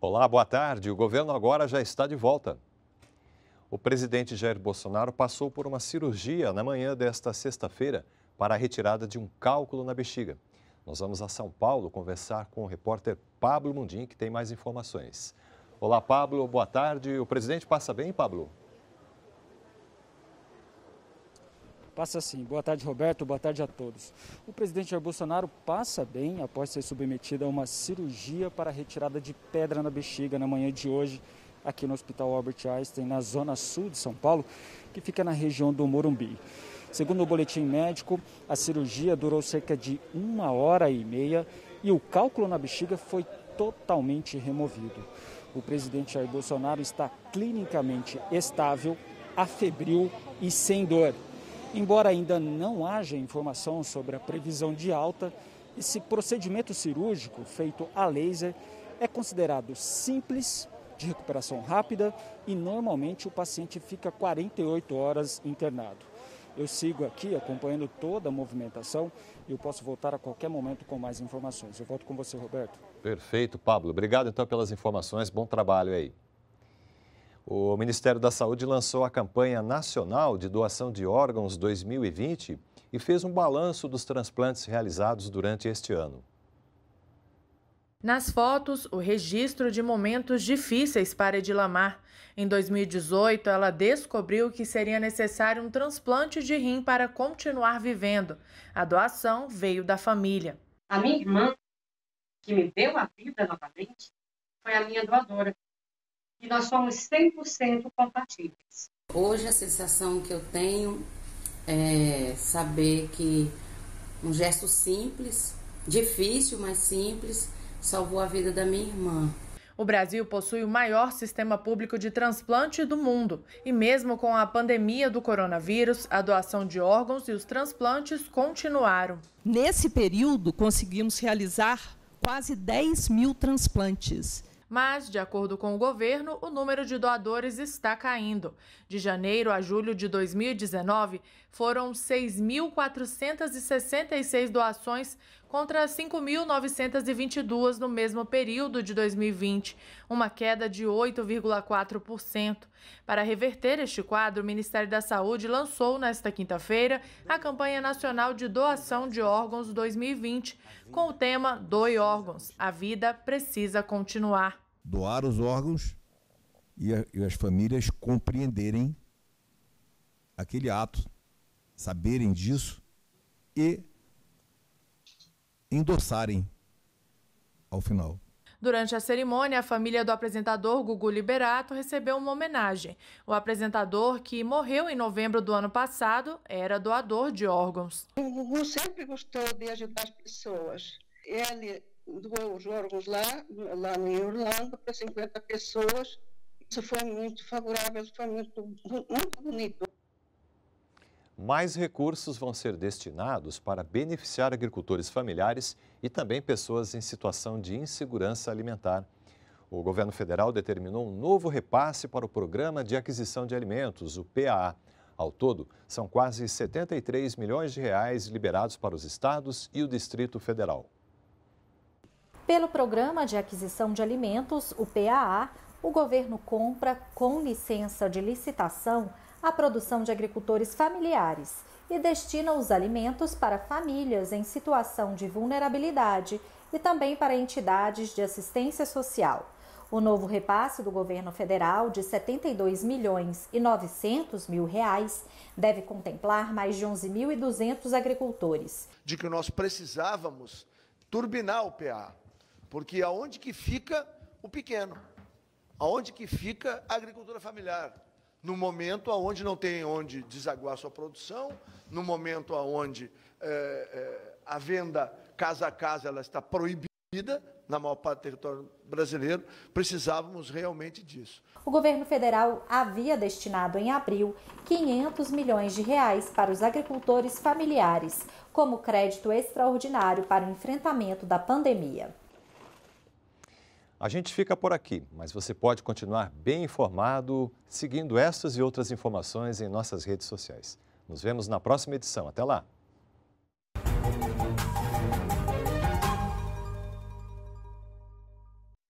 Olá, boa tarde. O governo agora já está de volta. O presidente Jair Bolsonaro passou por uma cirurgia na manhã desta sexta-feira para a retirada de um cálculo na bexiga. Nós vamos a São Paulo conversar com o repórter Pablo Mundim, que tem mais informações. Olá, Pablo. Boa tarde. O presidente passa bem, Pablo? passa assim: boa tarde, Roberto, boa tarde a todos. O presidente Jair Bolsonaro passa bem após ser submetido a uma cirurgia para retirada de pedra na bexiga na manhã de hoje, aqui no Hospital Albert Einstein, na zona sul de São Paulo, que fica na região do Morumbi. Segundo o boletim médico, a cirurgia durou cerca de uma hora e meia e o cálculo na bexiga foi totalmente removido. O presidente Jair Bolsonaro está clinicamente estável, afebril e sem dor. Embora ainda não haja informação sobre a previsão de alta, esse procedimento cirúrgico feito a laser é considerado simples, de recuperação rápida e normalmente o paciente fica 48 horas internado. Eu sigo aqui acompanhando toda a movimentação e eu posso voltar a qualquer momento com mais informações. Eu volto com você, Roberto. Perfeito, Pablo. Obrigado então pelas informações. Bom trabalho aí. O Ministério da Saúde lançou a campanha nacional de doação de órgãos 2020 e fez um balanço dos transplantes realizados durante este ano. Nas fotos, o registro de momentos difíceis para Edilamar. Em 2018, ela descobriu que seria necessário um transplante de rim para continuar vivendo. A doação veio da família. A minha irmã, que me deu a vida novamente, foi a minha doadora e nós somos 100% compatíveis. Hoje a sensação que eu tenho é saber que um gesto simples, difícil, mas simples, salvou a vida da minha irmã. O Brasil possui o maior sistema público de transplante do mundo. E mesmo com a pandemia do coronavírus, a doação de órgãos e os transplantes continuaram. Nesse período, conseguimos realizar quase 10 mil transplantes mas, de acordo com o governo, o número de doadores está caindo. De janeiro a julho de 2019, foram 6.466 doações contra 5.922 no mesmo período de 2020, uma queda de 8,4%. Para reverter este quadro, o Ministério da Saúde lançou nesta quinta-feira a campanha nacional de doação de órgãos 2020, com o tema Doe órgãos, a vida precisa continuar. Doar os órgãos e, a, e as famílias compreenderem aquele ato, saberem disso e endossarem ao final. Durante a cerimônia, a família do apresentador Gugu Liberato recebeu uma homenagem. O apresentador, que morreu em novembro do ano passado, era doador de órgãos. O Gugu sempre gostou de ajudar as pessoas. Ele doou os órgãos lá, lá em Orlando, para 50 pessoas. Isso foi muito favorável, foi muito, muito bonito mais recursos vão ser destinados para beneficiar agricultores familiares e também pessoas em situação de insegurança alimentar. O governo federal determinou um novo repasse para o Programa de Aquisição de Alimentos, o PAA. Ao todo, são quase 73 milhões de reais liberados para os estados e o Distrito Federal. Pelo Programa de Aquisição de Alimentos, o PAA, o governo compra, com licença de licitação, a produção de agricultores familiares e destina os alimentos para famílias em situação de vulnerabilidade e também para entidades de assistência social. O novo repasse do governo federal de 72 milhões e 900 mil reais deve contemplar mais de 11.200 agricultores. De que nós precisávamos turbinar o PA, porque aonde que fica o pequeno? Aonde que fica a agricultura familiar? no momento onde não tem onde desaguar sua produção, no momento onde é, eh, é, eh, a venda casa a casa ela está proibida na maior parte do território brasileiro, precisávamos realmente disso. O governo federal havia destinado em abril 500 milhões de reais para os agricultores familiares, como crédito extraordinário para o enfrentamento da pandemia. A gente fica por aqui, mas você pode continuar bem informado seguindo estas e outras informações em nossas redes sociais. Nos vemos na próxima edição. Até lá!